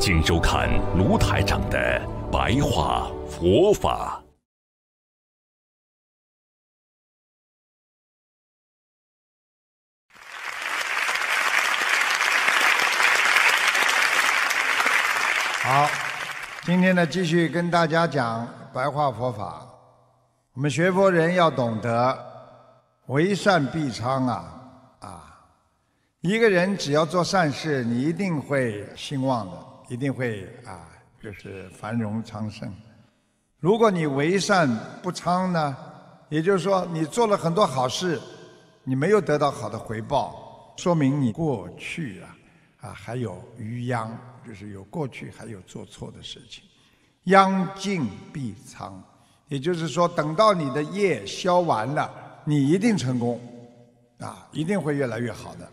请收看卢台长的白话佛法。好，今天呢，继续跟大家讲白话佛法。我们学佛人要懂得，为善必昌啊啊！一个人只要做善事，你一定会兴旺的。一定会啊，就是繁荣昌盛。如果你为善不昌呢，也就是说你做了很多好事，你没有得到好的回报，说明你过去啊，啊还有余殃，就是有过去还有做错的事情，殃尽必昌，也就是说等到你的业消完了，你一定成功，啊，一定会越来越好的。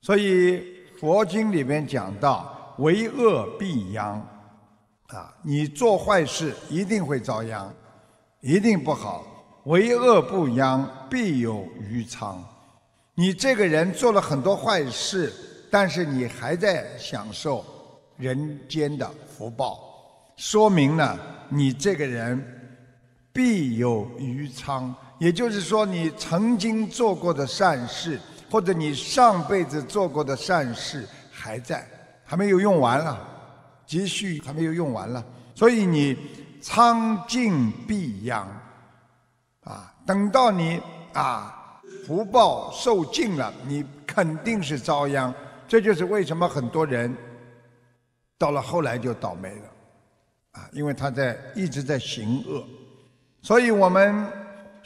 所以。佛经里面讲到，为恶必殃，啊，你做坏事一定会遭殃，一定不好。为恶不殃，必有余殃。你这个人做了很多坏事，但是你还在享受人间的福报，说明了你这个人必有余仓。也就是说，你曾经做过的善事。或者你上辈子做过的善事还在，还没有用完了，积蓄还没有用完了，所以你仓尽必殃，啊，等到你啊福报受尽了，你肯定是遭殃。这就是为什么很多人到了后来就倒霉了，啊，因为他在一直在行恶，所以我们。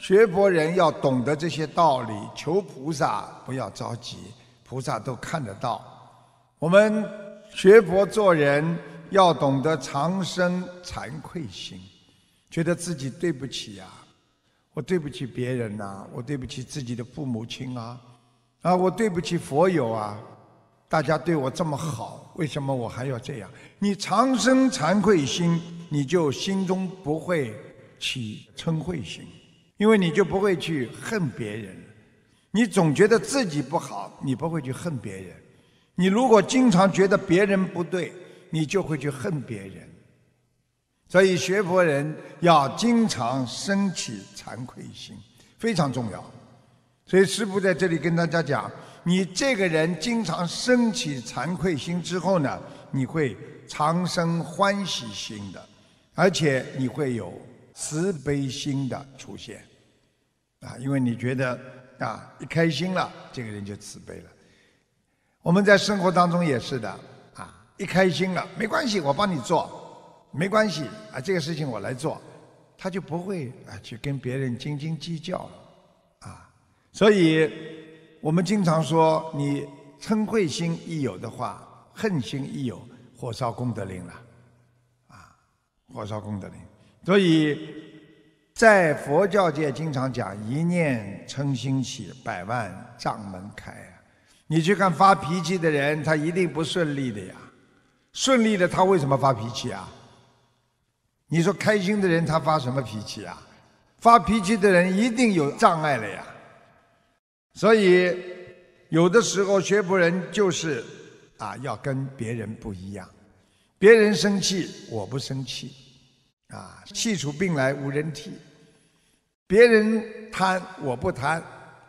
学佛人要懂得这些道理，求菩萨不要着急，菩萨都看得到。我们学佛做人要懂得长生惭愧心，觉得自己对不起呀，我对不起别人呐，我对不起自己的父母亲啊，啊，我对不起佛友啊，大家对我这么好，为什么我还要这样？你长生惭愧心，你就心中不会起嗔恚心。因为你就不会去恨别人，你总觉得自己不好，你不会去恨别人。你如果经常觉得别人不对，你就会去恨别人。所以学佛人要经常升起惭愧心，非常重要。所以师父在这里跟大家讲，你这个人经常升起惭愧心之后呢，你会常生欢喜心的，而且你会有。慈悲心的出现，啊，因为你觉得啊，一开心了，这个人就慈悲了。我们在生活当中也是的，啊，一开心了，没关系，我帮你做，没关系，啊，这个事情我来做，他就不会啊去跟别人斤斤计较了，啊，所以我们经常说，你嗔恚心一有的话，恨心一有，火烧功德林了，啊，火烧功德林。所以在佛教界经常讲“一念嗔心起，百万障门开”啊。你去看发脾气的人，他一定不顺利的呀。顺利的他为什么发脾气啊？你说开心的人他发什么脾气啊？发脾气的人一定有障碍了呀。所以有的时候学佛人就是啊，要跟别人不一样，别人生气我不生气。啊，气出病来无人替，别人贪我不贪，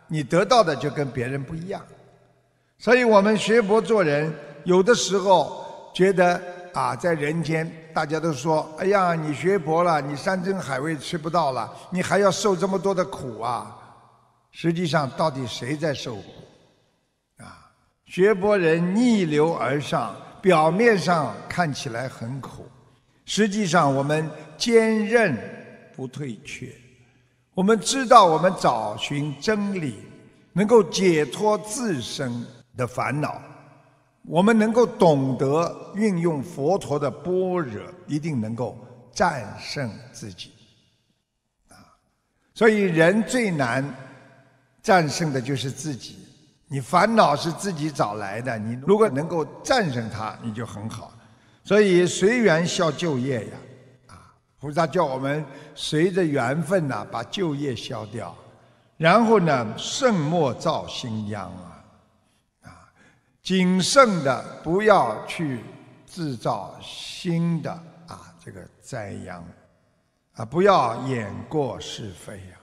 你得到的就跟别人不一样。所以我们学佛做人，有的时候觉得啊，在人间大家都说：“哎呀，你学佛了，你山珍海味吃不到了，你还要受这么多的苦啊！”实际上，到底谁在受苦？啊，学佛人逆流而上，表面上看起来很苦。实际上，我们坚韧不退却。我们知道，我们找寻真理，能够解脱自身的烦恼。我们能够懂得运用佛陀的般若，一定能够战胜自己。啊，所以人最难战胜的就是自己。你烦恼是自己找来的，你如果能够战胜它，你就很好。所以随缘消旧业呀，啊，菩萨叫我们随着缘分呐，把旧业消掉，然后呢，慎莫造新殃啊，啊，谨慎的不要去制造新的啊这个灾殃，啊，不要掩过是非呀，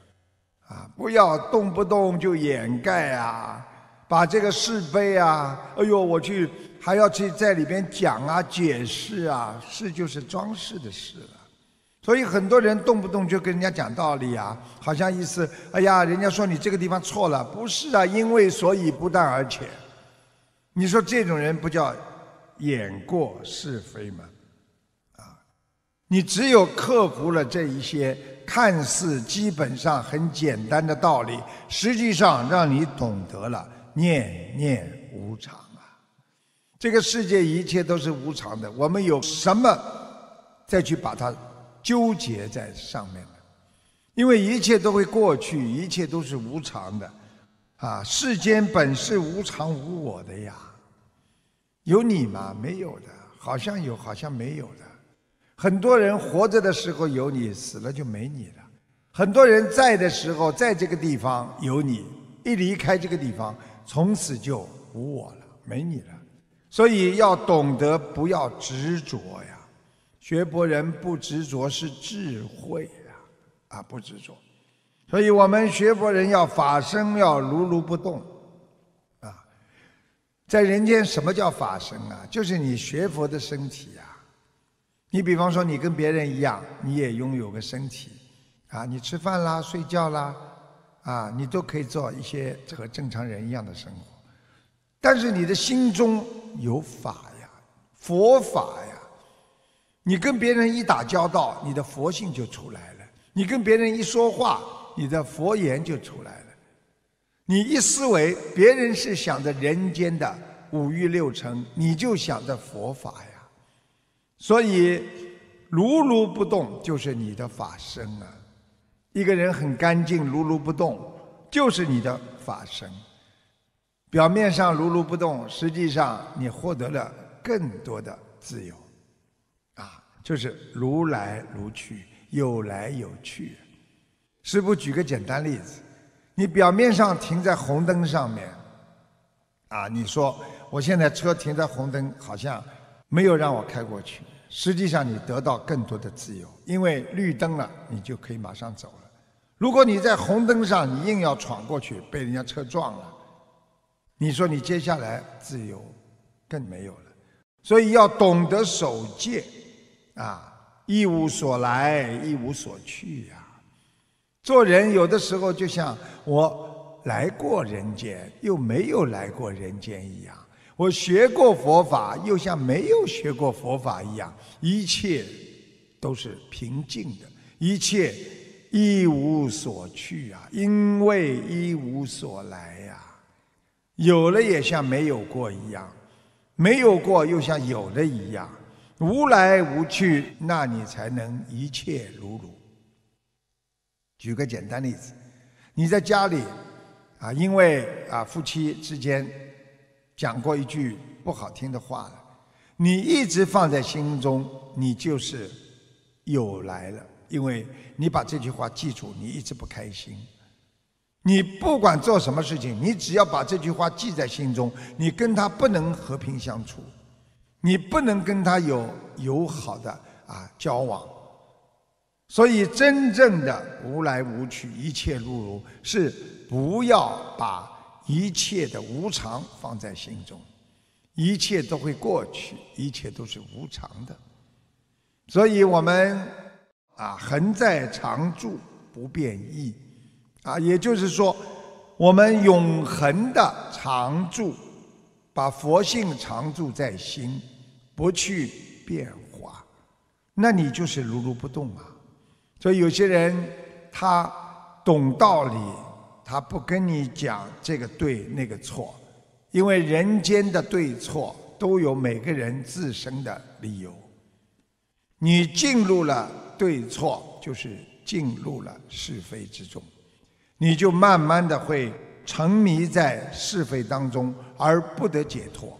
啊，不要动不动就掩盖啊，把这个是非啊，哎呦，我去还要去在里边讲啊、解释啊，是就是装饰的“事了。所以很多人动不动就跟人家讲道理啊，好像意思，哎呀，人家说你这个地方错了，不是啊，因为所以不但而且，你说这种人不叫演过是非吗？啊，你只有克服了这一些看似基本上很简单的道理，实际上让你懂得了。念念无常啊！这个世界一切都是无常的，我们有什么再去把它纠结在上面呢？因为一切都会过去，一切都是无常的啊！世间本是无常无我的呀，有你吗？没有的，好像有，好像没有的。很多人活着的时候有你，死了就没你了；很多人在的时候在这个地方有你，一离开这个地方。从此就无我了，没你了，所以要懂得不要执着呀。学佛人不执着是智慧呀，啊，不执着。所以我们学佛人要法身要如如不动，啊，在人间什么叫法身啊？就是你学佛的身体呀。你比方说你跟别人一样，你也拥有个身体，啊，你吃饭啦，睡觉啦。啊，你都可以做一些和正常人一样的生活，但是你的心中有法呀，佛法呀，你跟别人一打交道，你的佛性就出来了；你跟别人一说话，你的佛言就出来了；你一思维，别人是想着人间的五欲六尘，你就想着佛法呀。所以，如如不动就是你的法身啊。一个人很干净，如如不动，就是你的法身。表面上如如不动，实际上你获得了更多的自由，啊，就是如来如去，有来有去。师傅举个简单例子：，你表面上停在红灯上面，啊，你说我现在车停在红灯，好像没有让我开过去。实际上你得到更多的自由，因为绿灯了，你就可以马上走了。如果你在红灯上，你硬要闯过去，被人家车撞了，你说你接下来自由更没有了。所以要懂得守戒啊，一无所来，一无所去呀。做人有的时候就像我来过人间，又没有来过人间一样；我学过佛法，又像没有学过佛法一样，一切都是平静的，一切。一无所去啊，因为一无所来呀。有了也像没有过一样，没有过又像有了一样，无来无去，那你才能一切如如。举个简单例子，你在家里，啊，因为啊，夫妻之间讲过一句不好听的话了，你一直放在心中，你就是有来了。因为你把这句话记住，你一直不开心。你不管做什么事情，你只要把这句话记在心中，你跟他不能和平相处，你不能跟他有友好的啊交往。所以，真正的无来无去，一切如如，是不要把一切的无常放在心中，一切都会过去，一切都是无常的。所以我们。啊，恒在常住不变易，啊，也就是说，我们永恒的常住，把佛性常住在心，不去变化，那你就是如如不动啊。所以有些人他懂道理，他不跟你讲这个对那个错，因为人间的对错都有每个人自身的理由。你进入了。对错就是进入了是非之中，你就慢慢的会沉迷在是非当中而不得解脱。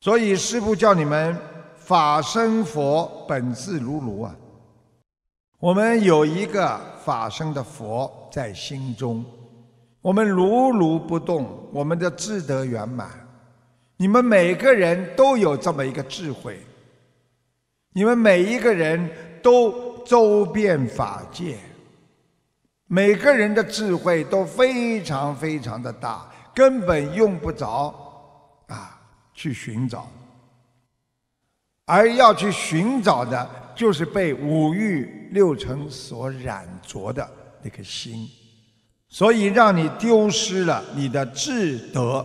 所以师父叫你们法身佛本自如如啊，我们有一个法身的佛在心中，我们如如不动，我们的智德圆满。你们每个人都有这么一个智慧，你们每一个人。都周遍法界，每个人的智慧都非常非常的大，根本用不着啊去寻找，而要去寻找的就是被五欲六尘所染着的那颗心，所以让你丢失了你的智德，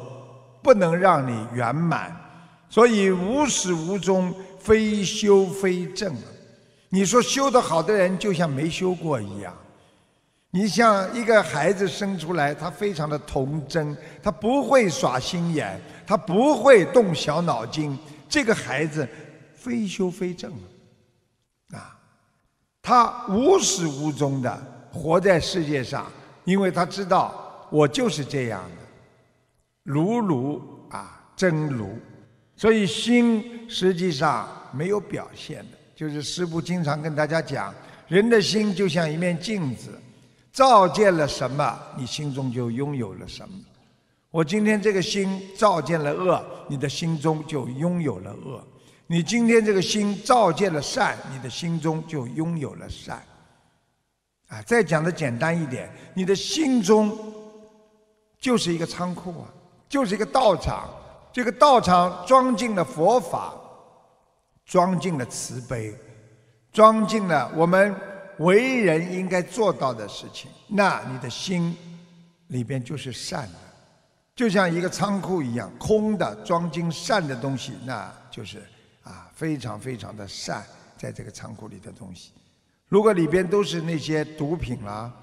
不能让你圆满，所以无始无终，非修非正。你说修的好的人就像没修过一样，你像一个孩子生出来，他非常的童真，他不会耍心眼，他不会动小脑筋。这个孩子非修非正啊，他无始无终的活在世界上，因为他知道我就是这样的，如如啊真如，所以心实际上没有表现的。就是师父经常跟大家讲，人的心就像一面镜子，照见了什么，你心中就拥有了什么。我今天这个心照见了恶，你的心中就拥有了恶；你今天这个心照见了善，你的心中就拥有了善。啊，再讲的简单一点，你的心中就是一个仓库啊，就是一个道场。这个道场装进了佛法。装进了慈悲，装进了我们为人应该做到的事情，那你的心里边就是善的，就像一个仓库一样，空的装进善的东西，那就是啊非常非常的善，在这个仓库里的东西。如果里边都是那些毒品啦，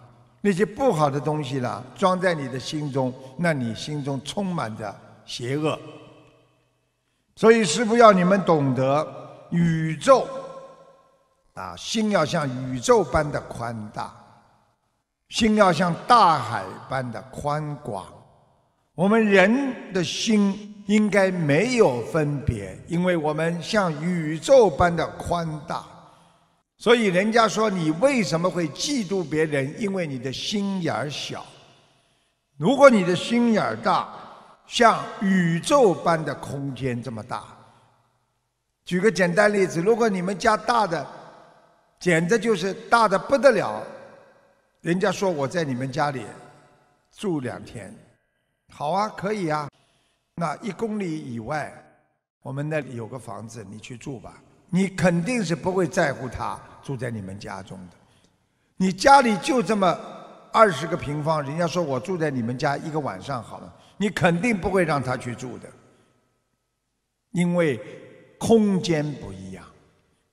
那些不好的东西啦，装在你的心中，那你心中充满着邪恶。所以师父要你们懂得。宇宙啊，心要像宇宙般的宽大，心要像大海般的宽广。我们人的心应该没有分别，因为我们像宇宙般的宽大。所以人家说你为什么会嫉妒别人？因为你的心眼儿小。如果你的心眼儿大，像宇宙般的空间这么大。举个简单例子，如果你们家大的，简直就是大的不得了。人家说我在你们家里住两天，好啊，可以啊。那一公里以外，我们那里有个房子，你去住吧。你肯定是不会在乎他住在你们家中的。你家里就这么二十个平方，人家说我住在你们家一个晚上好了，你肯定不会让他去住的，因为。空间不一样，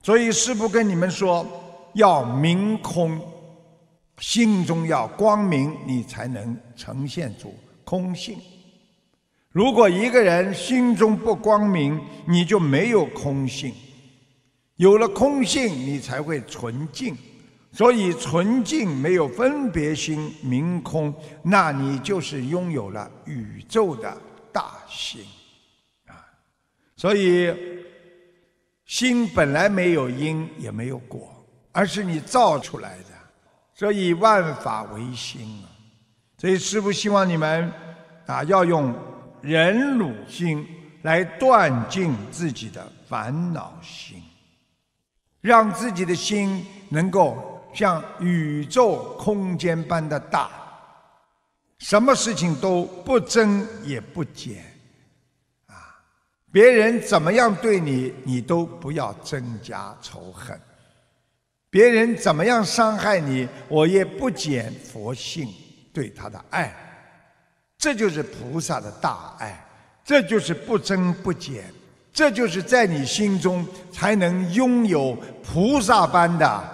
所以师傅跟你们说要明空，心中要光明，你才能呈现出空性。如果一个人心中不光明，你就没有空性。有了空性，你才会纯净。所以纯净没有分别心，明空，那你就是拥有了宇宙的大心啊。所以。心本来没有因也没有果，而是你造出来的，所以万法唯心啊！所以师父希望你们啊，要用忍辱心来断尽自己的烦恼心，让自己的心能够像宇宙空间般的大，什么事情都不增也不减。别人怎么样对你，你都不要增加仇恨；别人怎么样伤害你，我也不减佛性对他的爱。这就是菩萨的大爱，这就是不增不减，这就是在你心中才能拥有菩萨般的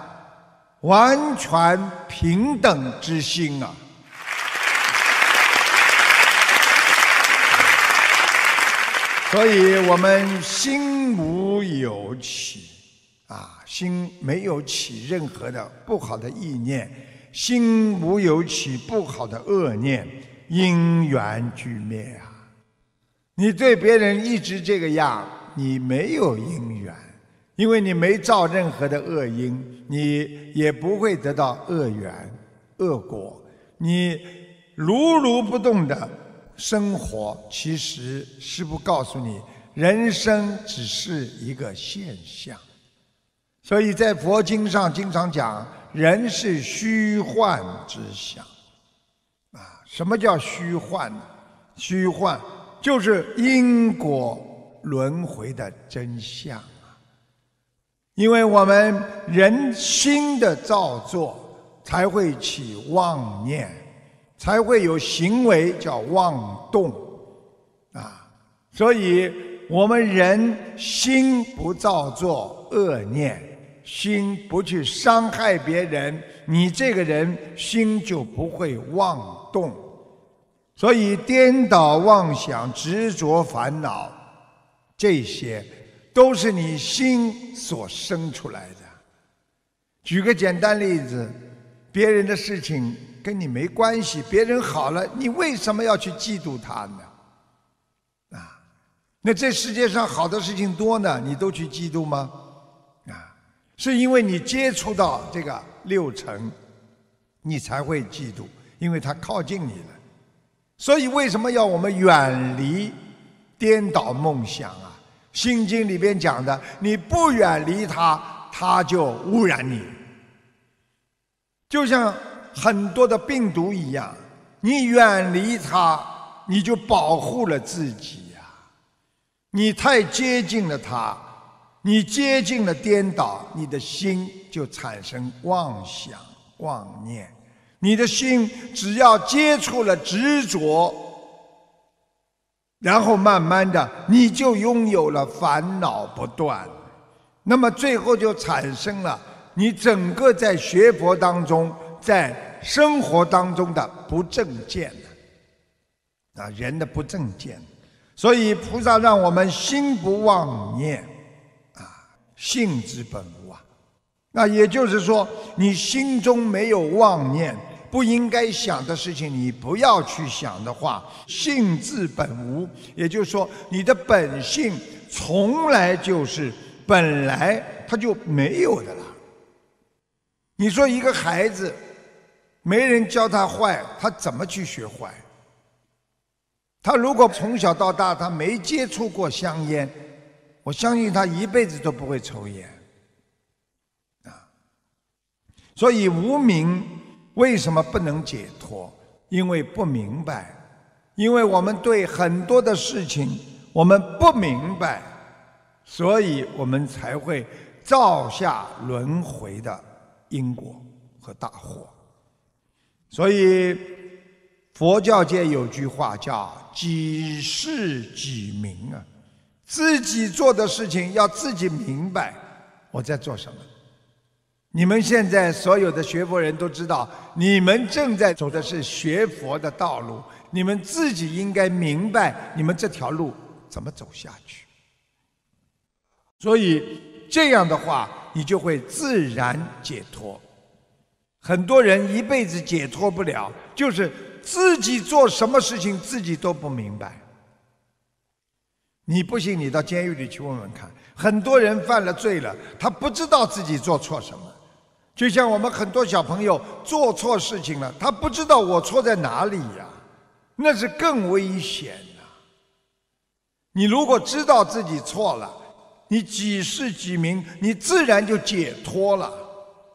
完全平等之心啊！所以我们心无有起，啊，心没有起任何的不好的意念，心无有起不好的恶念，因缘俱灭啊！你对别人一直这个样，你没有因缘，因为你没造任何的恶因，你也不会得到恶缘、恶果，你如如不动的。生活其实是不告诉你，人生只是一个现象，所以在佛经上经常讲，人是虚幻之相，啊，什么叫虚幻呢？虚幻就是因果轮回的真相啊，因为我们人心的造作才会起妄念。才会有行为叫妄动，啊，所以，我们人心不造作恶念，心不去伤害别人，你这个人心就不会妄动。所以，颠倒妄想、执着烦恼，这些，都是你心所生出来的。举个简单例子，别人的事情。跟你没关系，别人好了，你为什么要去嫉妒他呢？啊，那这世界上好的事情多呢，你都去嫉妒吗？啊，是因为你接触到这个六成，你才会嫉妒，因为他靠近你了。所以为什么要我们远离颠倒梦想啊？《心经》里边讲的，你不远离他，他就污染你。就像。很多的病毒一样，你远离它，你就保护了自己呀。你太接近了它，你接近了颠倒，你的心就产生妄想、妄念。你的心只要接触了执着，然后慢慢的，你就拥有了烦恼不断。那么最后就产生了，你整个在学佛当中，在。生活当中的不正见呢？啊，人的不正见，所以菩萨让我们心不妄念啊，性之本无啊。那也就是说，你心中没有妄念，不应该想的事情，你不要去想的话，性自本无。也就是说，你的本性从来就是本来它就没有的了。你说一个孩子。没人教他坏，他怎么去学坏？他如果从小到大他没接触过香烟，我相信他一辈子都不会抽烟。啊，所以无名为什么不能解脱？因为不明白，因为我们对很多的事情我们不明白，所以我们才会造下轮回的因果和大祸。所以，佛教界有句话叫“己世己明”啊，自己做的事情要自己明白我在做什么。你们现在所有的学佛人都知道，你们正在走的是学佛的道路，你们自己应该明白你们这条路怎么走下去。所以这样的话，你就会自然解脱。很多人一辈子解脱不了，就是自己做什么事情自己都不明白。你不信，你到监狱里去问问看。很多人犯了罪了，他不知道自己做错什么。就像我们很多小朋友做错事情了，他不知道我错在哪里呀，那是更危险呐。你如果知道自己错了，你几世几民，你自然就解脱了。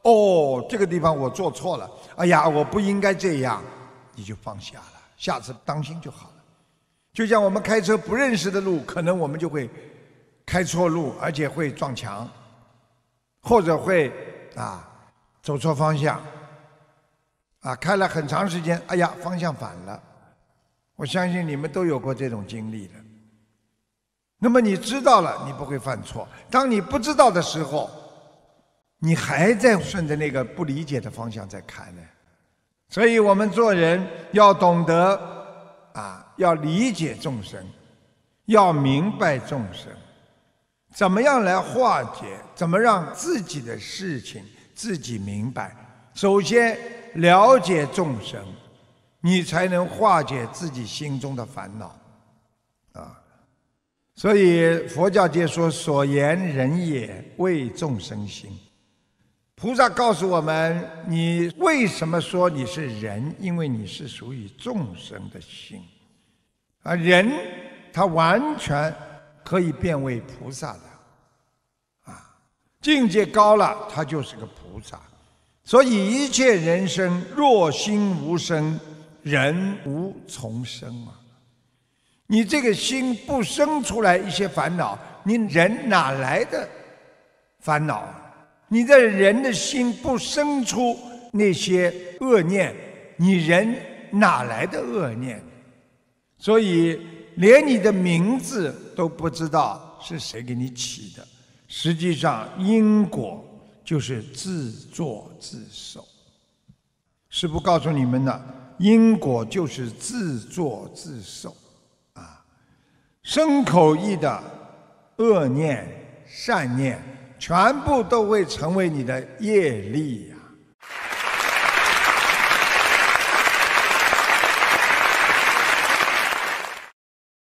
哦，这个地方我做错了，哎呀，我不应该这样，你就放下了，下次当心就好了。就像我们开车不认识的路，可能我们就会开错路，而且会撞墙，或者会啊走错方向，啊开了很长时间，哎呀方向反了。我相信你们都有过这种经历的。那么你知道了，你不会犯错；当你不知道的时候，你还在顺着那个不理解的方向在看呢，所以我们做人要懂得啊，要理解众生，要明白众生，怎么样来化解？怎么让自己的事情自己明白？首先了解众生，你才能化解自己心中的烦恼啊。所以佛教界说，所言人也，为众生心。菩萨告诉我们：“你为什么说你是人？因为你是属于众生的心啊。人他完全可以变为菩萨的啊，境界高了，他就是个菩萨。所以一切人生若心无生，人无从生啊。你这个心不生出来一些烦恼，你人哪来的烦恼？”你的人的心不生出那些恶念，你人哪来的恶念？所以连你的名字都不知道是谁给你起的。实际上，因果就是自作自受。师父告诉你们的，因果就是自作自受。啊，生口意的恶念、善念。全部都会成为你的业力。